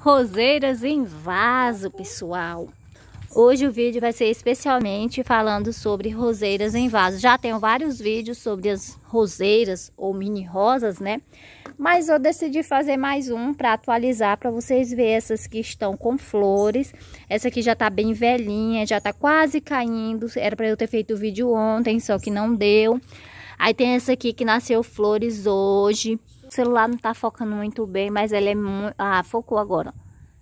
roseiras em vaso, pessoal. Hoje o vídeo vai ser especialmente falando sobre roseiras em vaso. Já tenho vários vídeos sobre as roseiras ou mini rosas, né? Mas eu decidi fazer mais um para atualizar para vocês verem essas que estão com flores. Essa aqui já tá bem velhinha, já tá quase caindo. Era para eu ter feito o vídeo ontem, só que não deu. Aí tem essa aqui que nasceu flores hoje. O celular não tá focando muito bem, mas ela é muito... Ah, focou agora.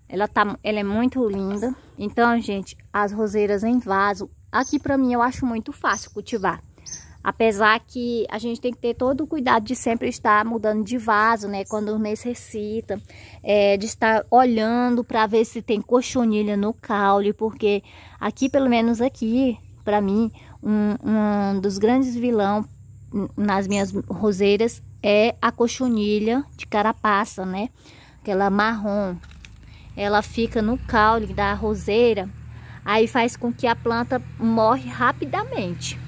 Ela, tá, ela é muito linda. Então, gente, as roseiras em vaso, aqui pra mim eu acho muito fácil cultivar. Apesar que a gente tem que ter todo o cuidado de sempre estar mudando de vaso, né? Quando necessita, é, de estar olhando para ver se tem cochonilha no caule, porque aqui, pelo menos aqui, para mim, um, um, dos grandes vilão nas minhas roseiras é a cochonilha de carapaça, né? Aquela marrom. Ela fica no caule da roseira, aí faz com que a planta morre rapidamente.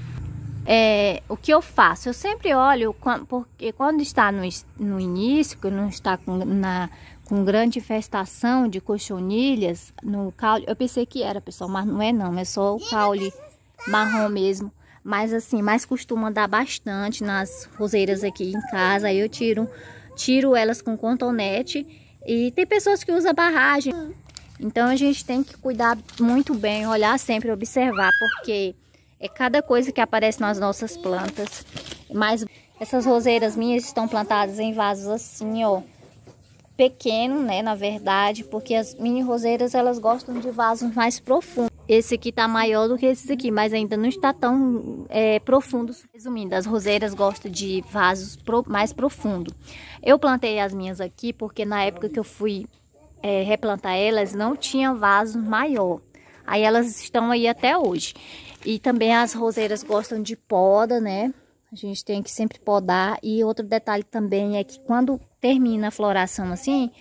É, o que eu faço? Eu sempre olho, porque quando está no, no início, que não está com, na, com grande infestação de cochonilhas no caule, eu pensei que era, pessoal, mas não é não, é só o caule marrom mesmo. Mas assim, mais costuma dar bastante nas roseiras aqui em casa. Aí eu tiro, tiro elas com contonete. E tem pessoas que usam barragem. Então a gente tem que cuidar muito bem, olhar sempre, observar, porque é cada coisa que aparece nas nossas plantas. Mas essas roseiras minhas estão plantadas em vasos assim, ó, pequeno, né, na verdade, porque as mini roseiras elas gostam de vasos mais profundos. Esse aqui tá maior do que esses aqui, mas ainda não está tão é, profundo. Resumindo, as roseiras gostam de vasos pro, mais profundo. Eu plantei as minhas aqui porque na época que eu fui é, replantar elas, não tinha vaso maior. Aí elas estão aí até hoje. E também as roseiras gostam de poda, né? A gente tem que sempre podar. E outro detalhe também é que quando termina a floração assim,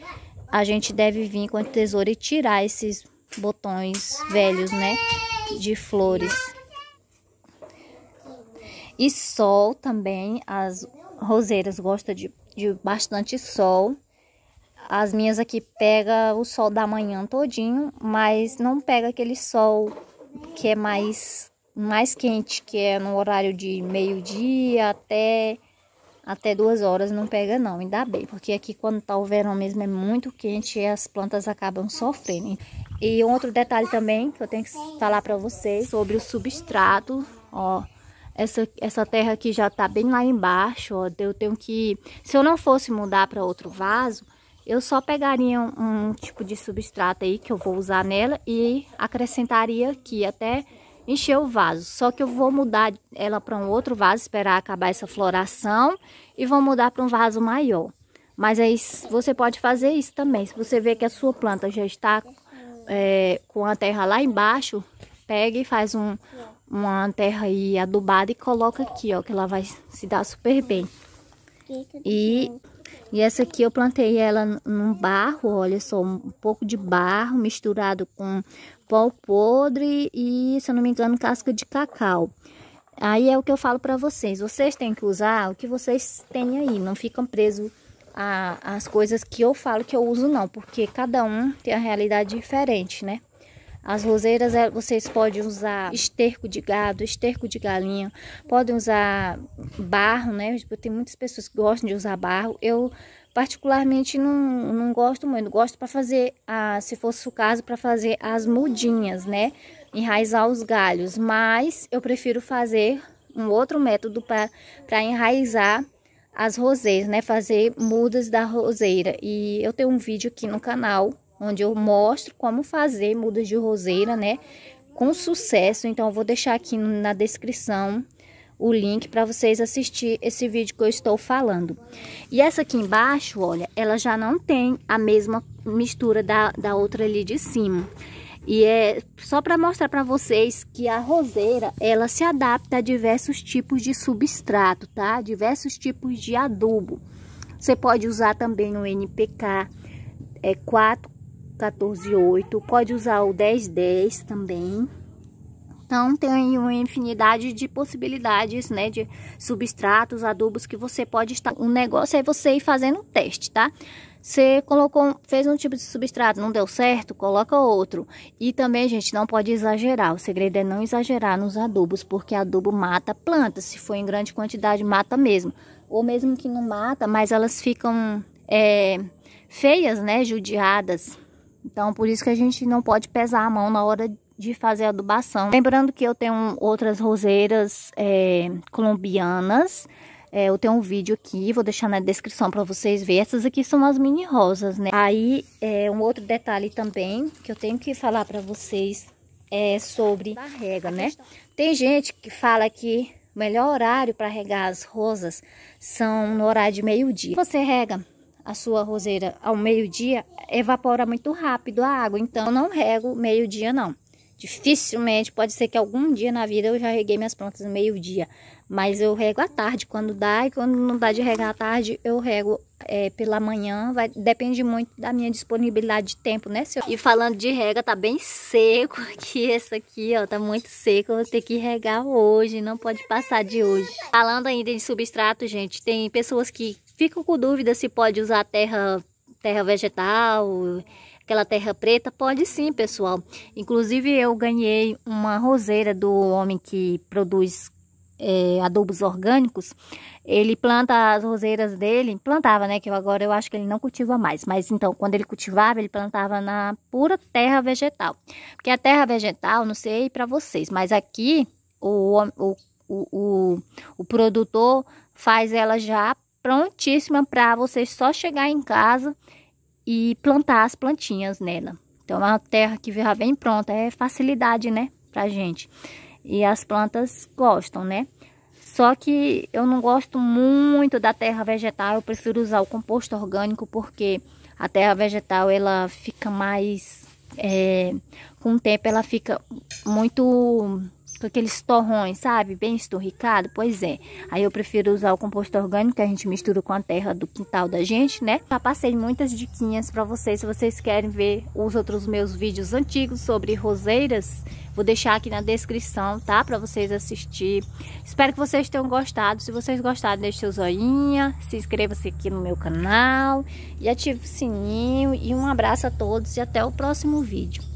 a gente deve vir com a tesoura e tirar esses botões velhos, né? De flores. E sol também, as roseiras gostam de, de bastante sol. As minhas aqui pega o sol da manhã todinho, mas não pega aquele sol que é mais mais quente, que é no horário de meio-dia até até duas horas não pega não, ainda bem, porque aqui quando tá o verão mesmo é muito quente e as plantas acabam sofrendo. E outro detalhe também que eu tenho que falar para vocês sobre o substrato, ó. Essa, essa terra aqui já tá bem lá embaixo, ó. Eu tenho que... Se eu não fosse mudar para outro vaso, eu só pegaria um, um, tipo de substrato aí que eu vou usar nela e acrescentaria aqui até encher o vaso. Só que eu vou mudar ela para um outro vaso, esperar acabar essa floração e vou mudar para um vaso maior. Mas aí você pode fazer isso também. Se você vê que a sua planta já está é, com a terra lá embaixo, pega e faz um, uma terra aí adubada e coloca aqui, ó, que ela vai se dar super bem. E, e essa aqui eu plantei ela num barro, olha só, um pouco de barro misturado com pó podre e, se eu não me engano, casca de cacau. Aí é o que eu falo para vocês, vocês têm que usar o que vocês têm aí, não ficam presos a, as coisas que eu falo que eu uso, não, porque cada um tem a realidade diferente, né? As roseiras é, vocês podem usar esterco de gado, esterco de galinha, podem usar barro, né? Tipo, tem muitas pessoas que gostam de usar barro. Eu particularmente não, não gosto muito, gosto para fazer, a, se fosse o caso, para fazer as mudinhas, né? Enraizar os galhos, mas eu prefiro fazer um outro método para enraizar as roseiras, né? Fazer mudas da roseira. E eu tenho um vídeo aqui no canal onde eu mostro como fazer mudas de roseira, né? Com sucesso. Então, eu vou deixar aqui na descrição o link para vocês assistir esse vídeo que eu estou falando. E essa aqui embaixo, olha, ela já não tem a mesma mistura da, da outra ali de cima. E é só para mostrar para vocês que a roseira, ela se adapta a diversos tipos de substrato, tá? Diversos tipos de adubo. Você pode usar também o NPK é 4 14 8, pode usar o 10 10 também. Então tem uma infinidade de possibilidades, né, de substratos, adubos que você pode estar. O um negócio é você ir fazendo um teste, tá? Você colocou, fez um tipo de substrato, não deu certo, coloca outro. E também, gente, não pode exagerar. O segredo é não exagerar nos adubos, porque adubo mata plantas. Se for em grande quantidade, mata mesmo. Ou mesmo que não mata, mas elas ficam é, feias, né? Judiadas. Então, por isso que a gente não pode pesar a mão na hora de fazer adubação. Lembrando que eu tenho outras roseiras é, colombianas. É, eu tenho um vídeo aqui, vou deixar na descrição para vocês verem. Essas aqui são as mini rosas, né? Aí, é, um outro detalhe também que eu tenho que falar para vocês é sobre a rega, né? Tem gente que fala que o melhor horário para regar as rosas são no horário de meio-dia. Você rega a sua roseira ao meio-dia, evapora muito rápido a água, então eu não rego meio-dia não. Dificilmente, pode ser que algum dia na vida eu já reguei minhas plantas meio-dia, mas eu rego à tarde quando dá, e quando não dá de regar à tarde, eu rego é, pela manhã. Vai, depende muito da minha disponibilidade de tempo, né, senhor? E falando de rega, tá bem seco aqui. Essa aqui, ó, tá muito seco. Eu vou ter que regar hoje, não pode passar de hoje. Falando ainda de substrato, gente, tem pessoas que ficam com dúvida se pode usar terra, terra vegetal aquela terra preta? Pode sim, pessoal. Inclusive eu ganhei uma roseira do homem que produz é, adubos orgânicos, ele planta as roseiras dele, plantava, né? Que agora eu acho que ele não cultiva mais, mas então quando ele cultivava, ele plantava na pura terra vegetal. Porque a terra vegetal, não sei para vocês, mas aqui o, o, o, o, o produtor faz ela já prontíssima para você só chegar em casa e plantar as plantinhas nela. Então é uma terra que já vem pronta, é facilidade, né, pra gente e as plantas gostam, né? Só que eu não gosto muito da terra vegetal, eu prefiro usar o composto orgânico porque a terra vegetal ela fica mais, é, com o tempo ela fica muito com aqueles torrões, sabe? Bem esturricado, pois é. Aí eu prefiro usar o composto orgânico que a gente mistura com a terra do quintal da gente, né? Já passei muitas diquinhas para vocês, se vocês querem ver os outros meus vídeos antigos sobre roseiras, vou deixar aqui na descrição, tá? Para vocês assistir. Espero que vocês tenham gostado. Se vocês gostaram, deixe seu joinha, se inscreva-se aqui no meu canal e ative o sininho e um abraço a todos e até o próximo vídeo.